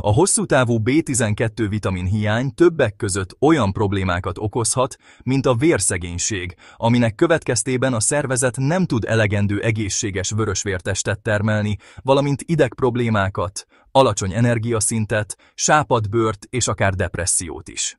A hosszú távú B12 vitamin hiány többek között olyan problémákat okozhat, mint a vérszegénység, aminek következtében a szervezet nem tud elegendő egészséges vörösvértestet termelni, valamint ideg problémákat, alacsony energiaszintet, sápadbőrt és akár depressziót is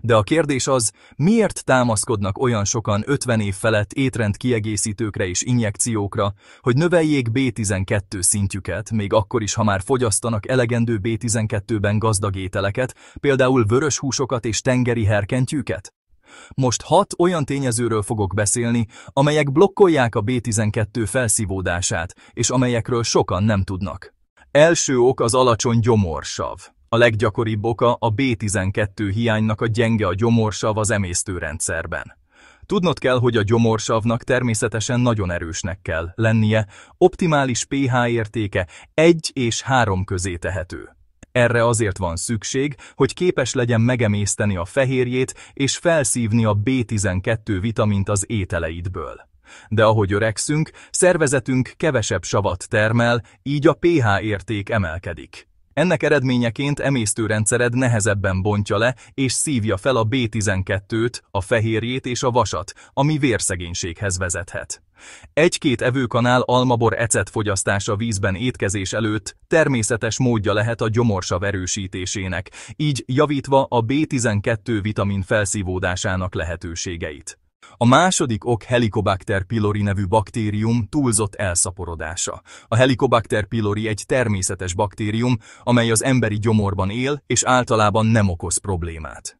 de a kérdés az, miért támaszkodnak olyan sokan 50 év felett étrend kiegészítőkre és injekciókra, hogy növeljék B12 szintjüket, még akkor is, ha már fogyasztanak elegendő B12-ben gazdag ételeket, például vörös húsokat és tengeri herkentjüket? Most hat olyan tényezőről fogok beszélni, amelyek blokkolják a B12 felszívódását, és amelyekről sokan nem tudnak. Első ok az alacsony gyomorsav. A leggyakoribb oka a B12 hiánynak a gyenge a gyomorsav az emésztőrendszerben. Tudnod kell, hogy a gyomorsavnak természetesen nagyon erősnek kell lennie, optimális pH értéke 1 és 3 közé tehető. Erre azért van szükség, hogy képes legyen megemészteni a fehérjét és felszívni a B12 vitamint az ételeidből. De ahogy öregszünk, szervezetünk kevesebb savat termel, így a pH érték emelkedik. Ennek eredményeként emésztőrendszered nehezebben bontja le és szívja fel a B12-t, a fehérjét és a vasat, ami vérszegénységhez vezethet. Egy-két evőkanál almabor ecet fogyasztása vízben étkezés előtt természetes módja lehet a gyomorsav erősítésének, így javítva a B12 vitamin felszívódásának lehetőségeit. A második ok Helicobacter pylori nevű baktérium túlzott elszaporodása. A Helicobacter pylori egy természetes baktérium, amely az emberi gyomorban él, és általában nem okoz problémát.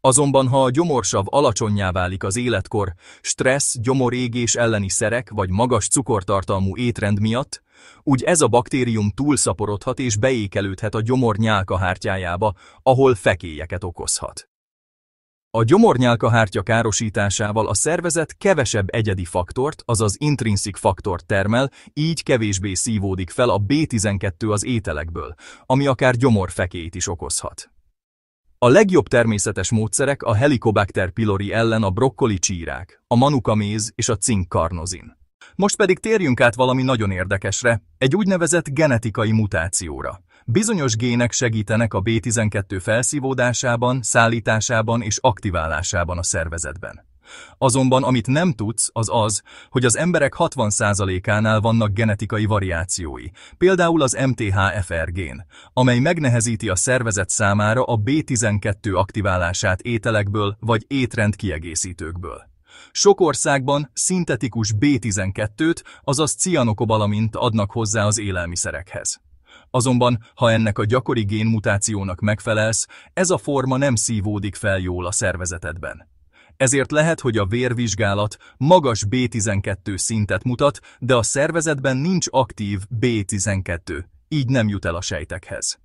Azonban ha a gyomorsav alacsonyá válik az életkor, stressz, gyomorégés elleni szerek vagy magas cukortartalmú étrend miatt, úgy ez a baktérium túlszaporodhat és beékelődhet a gyomor nyálkahártyájába, ahol fekélyeket okozhat. A gyomornyálkahártya károsításával a szervezet kevesebb egyedi faktort, azaz intrinszik faktort termel, így kevésbé szívódik fel a B12 az ételekből, ami akár gyomorfekélyt is okozhat. A legjobb természetes módszerek a Helicobacter pylori ellen a brokkoli csírák, a manukaméz és a cink karnozin. Most pedig térjünk át valami nagyon érdekesre, egy úgynevezett genetikai mutációra. Bizonyos gének segítenek a B12 felszívódásában, szállításában és aktiválásában a szervezetben. Azonban amit nem tudsz, az az, hogy az emberek 60%-ánál vannak genetikai variációi, például az MTHFR gén, amely megnehezíti a szervezet számára a B12 aktiválását ételekből vagy étrend kiegészítőkből. Sok országban szintetikus B12-t, azaz cianokobalamint adnak hozzá az élelmiszerekhez. Azonban, ha ennek a gyakori génmutációnak megfelelsz, ez a forma nem szívódik fel jól a szervezetedben. Ezért lehet, hogy a vérvizsgálat magas B12 szintet mutat, de a szervezetben nincs aktív B12, így nem jut el a sejtekhez.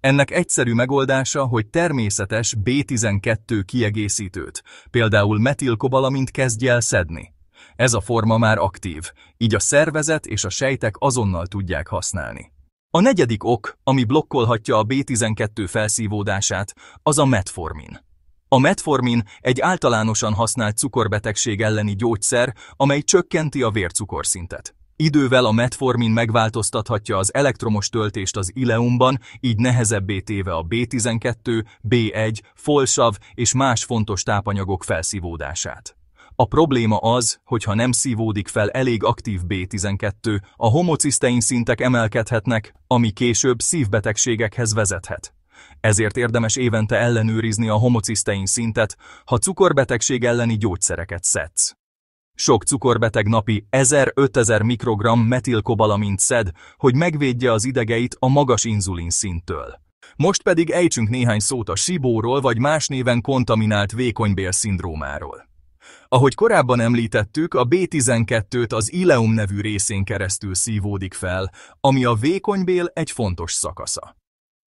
Ennek egyszerű megoldása, hogy természetes B12 kiegészítőt, például metilkobalamint kezdj el szedni. Ez a forma már aktív, így a szervezet és a sejtek azonnal tudják használni. A negyedik ok, ami blokkolhatja a B12 felszívódását, az a metformin. A metformin egy általánosan használt cukorbetegség elleni gyógyszer, amely csökkenti a vércukorszintet. Idővel a metformin megváltoztathatja az elektromos töltést az ileumban, így nehezebbé téve a B12, B1, folsav és más fontos tápanyagok felszívódását. A probléma az, hogy ha nem szívódik fel elég aktív B12, a homocisztein szintek emelkedhetnek, ami később szívbetegségekhez vezethet. Ezért érdemes évente ellenőrizni a homocisztein szintet, ha cukorbetegség elleni gyógyszereket szedsz. Sok cukorbeteg napi 1000-5000 mikrogram metilkobalamint szed, hogy megvédje az idegeit a magas inzulin szinttől. Most pedig ejtsünk néhány szót a sibóról vagy más néven kontaminált vékonybél szindrómáról. Ahogy korábban említettük, a B12-t az ileum nevű részén keresztül szívódik fel, ami a vékonybél egy fontos szakasza.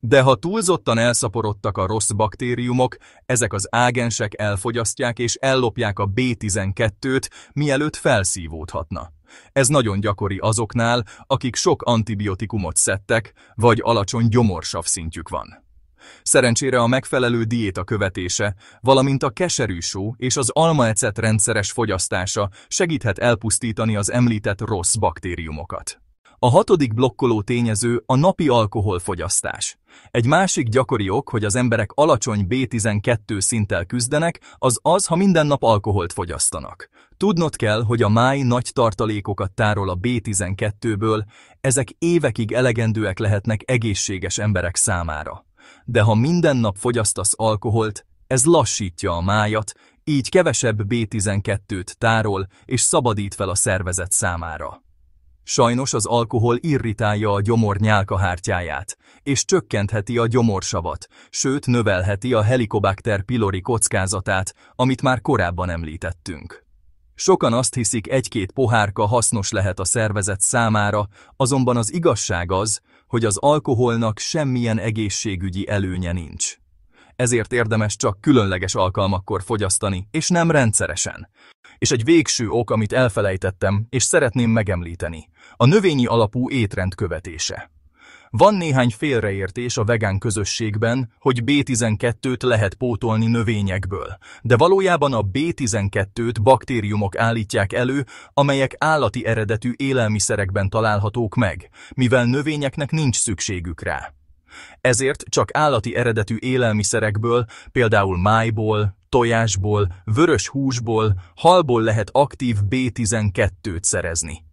De ha túlzottan elszaporodtak a rossz baktériumok, ezek az ágensek elfogyasztják és ellopják a B12-t, mielőtt felszívódhatna. Ez nagyon gyakori azoknál, akik sok antibiotikumot szedtek, vagy alacsony gyomorsav szintjük van. Szerencsére a megfelelő diéta követése, valamint a keserű só és az almaecet rendszeres fogyasztása segíthet elpusztítani az említett rossz baktériumokat. A hatodik blokkoló tényező a napi alkoholfogyasztás. Egy másik gyakori ok, hogy az emberek alacsony B12 szinttel küzdenek, az az, ha minden nap alkoholt fogyasztanak. Tudnod kell, hogy a máj nagy tartalékokat tárol a B12-ből, ezek évekig elegendőek lehetnek egészséges emberek számára. De ha minden nap fogyasztasz alkoholt, ez lassítja a májat, így kevesebb B12-t tárol és szabadít fel a szervezet számára. Sajnos az alkohol irritálja a gyomor nyálkahártyáját, és csökkentheti a gyomorsavat, sőt növelheti a helikobakter pylori kockázatát, amit már korábban említettünk. Sokan azt hiszik, egy-két pohárka hasznos lehet a szervezet számára, azonban az igazság az, hogy az alkoholnak semmilyen egészségügyi előnye nincs ezért érdemes csak különleges alkalmakkor fogyasztani, és nem rendszeresen és egy végső ok, amit elfelejtettem, és szeretném megemlíteni, a növényi alapú étrend követése. Van néhány félreértés a vegán közösségben, hogy B12-t lehet pótolni növényekből, de valójában a B12-t baktériumok állítják elő, amelyek állati eredetű élelmiszerekben találhatók meg, mivel növényeknek nincs szükségük rá. Ezért csak állati eredetű élelmiszerekből, például májból, tojásból, vörös húsból, halból lehet aktív B12-t szerezni.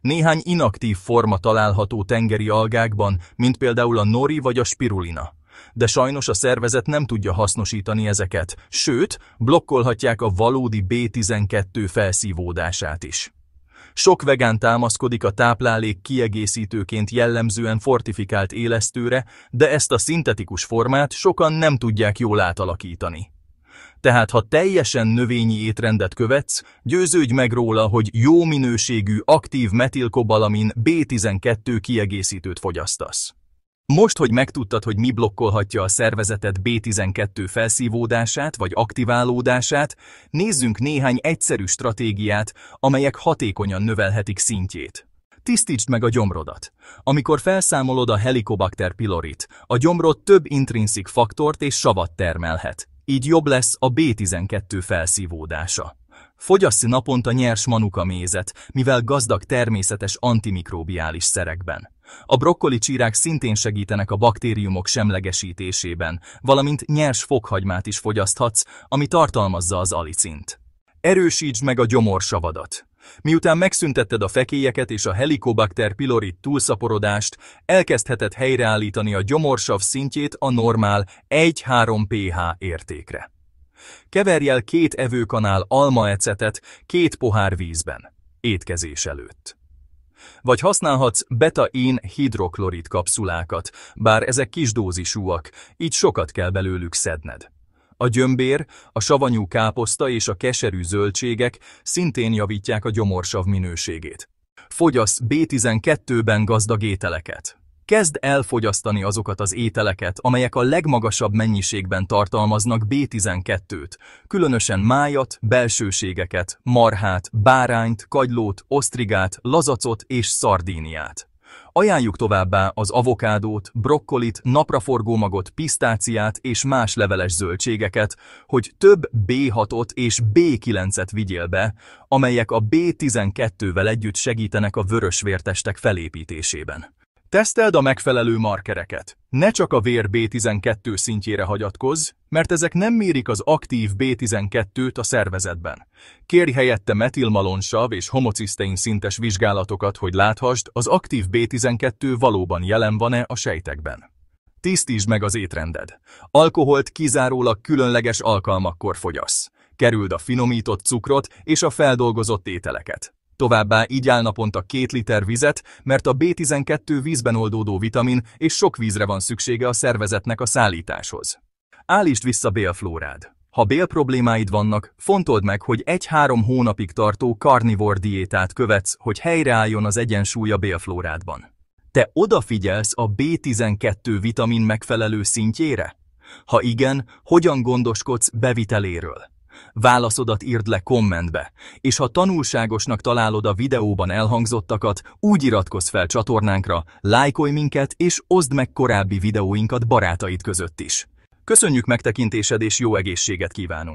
Néhány inaktív forma található tengeri algákban, mint például a nori vagy a spirulina. De sajnos a szervezet nem tudja hasznosítani ezeket, sőt, blokkolhatják a valódi B12 felszívódását is. Sok vegán támaszkodik a táplálék kiegészítőként jellemzően fortifikált élesztőre, de ezt a szintetikus formát sokan nem tudják jól átalakítani. Tehát ha teljesen növényi étrendet követsz, győződj meg róla, hogy jó minőségű aktív metilkobalamin B12 kiegészítőt fogyasztasz. Most, hogy megtudtad, hogy mi blokkolhatja a szervezetet B12 felszívódását vagy aktiválódását, nézzünk néhány egyszerű stratégiát, amelyek hatékonyan növelhetik szintjét. Tisztítsd meg a gyomrodat. Amikor felszámolod a Helicobacter pylorit, a gyomrod több intrinszik faktort és savat termelhet. Így jobb lesz a B12 felszívódása. Fogyasszi naponta nyers manuka mézet, mivel gazdag természetes antimikrobiális szerekben. A brokkoli csírák szintén segítenek a baktériumok semlegesítésében, valamint nyers fokhagymát is fogyaszthatsz, ami tartalmazza az alicint. Erősítsd meg a gyomorsavadat! Miután megszüntetted a fekélyeket és a Helicobacter pylori túlszaporodást, elkezdheted helyreállítani a gyomorsav szintjét a normál 1-3 pH értékre. Keverj el két evőkanál almaecetet két pohár vízben, étkezés előtt. Vagy használhatsz beta-én hidroklorid kapszulákat, bár ezek kis dózisúak, így sokat kell belőlük szedned. A gyömbér, a savanyú káposzta és a keserű zöldségek szintén javítják a gyomorsav minőségét. Fogyasz B12-ben gazdag ételeket. Kezd elfogyasztani azokat az ételeket, amelyek a legmagasabb mennyiségben tartalmaznak B12-t, különösen májat, belsőségeket, marhát, bárányt, kagylót, osztrigát, lazacot és szardíniát. Ajánljuk továbbá az avokádót, brokkolit, napraforgómagot, pisztáciát és más leveles zöldségeket, hogy több B6-ot és B9-et vigyél be, amelyek a B12-vel együtt segítenek a vörösvértestek felépítésében. Teszteld a megfelelő markereket. Ne csak a vér B12 szintjére hagyatkozz, mert ezek nem mérik az aktív B12-t a szervezetben. Kérj helyette metilmalonsav és homocisztein szintes vizsgálatokat, hogy láthasd, az aktív B12 valóban jelen van-e a sejtekben. Tisztítsd meg az étrended. Alkoholt kizárólag különleges alkalmakkor fogyasz. Kerüld a finomított cukrot és a feldolgozott ételeket. Továbbá így áll naponta két liter vizet, mert a B12 vízben oldódó vitamin és sok vízre van szüksége a szervezetnek a szállításhoz. Állítsd vissza bélflórád. Ha bél problémáid vannak, fontold meg, hogy egy-három hónapig tartó karnivor diétát követsz, hogy helyreálljon az egyensúly a bélflórádban. Te odafigyelsz a B12 vitamin megfelelő szintjére? Ha igen, hogyan gondoskodsz beviteléről? Válaszodat írd le kommentbe, és ha tanulságosnak találod a videóban elhangzottakat, úgy iratkozz fel csatornánkra, lájkolj minket és oszd meg korábbi videóinkat barátaid között is. Köszönjük megtekintésed és jó egészséget kívánunk!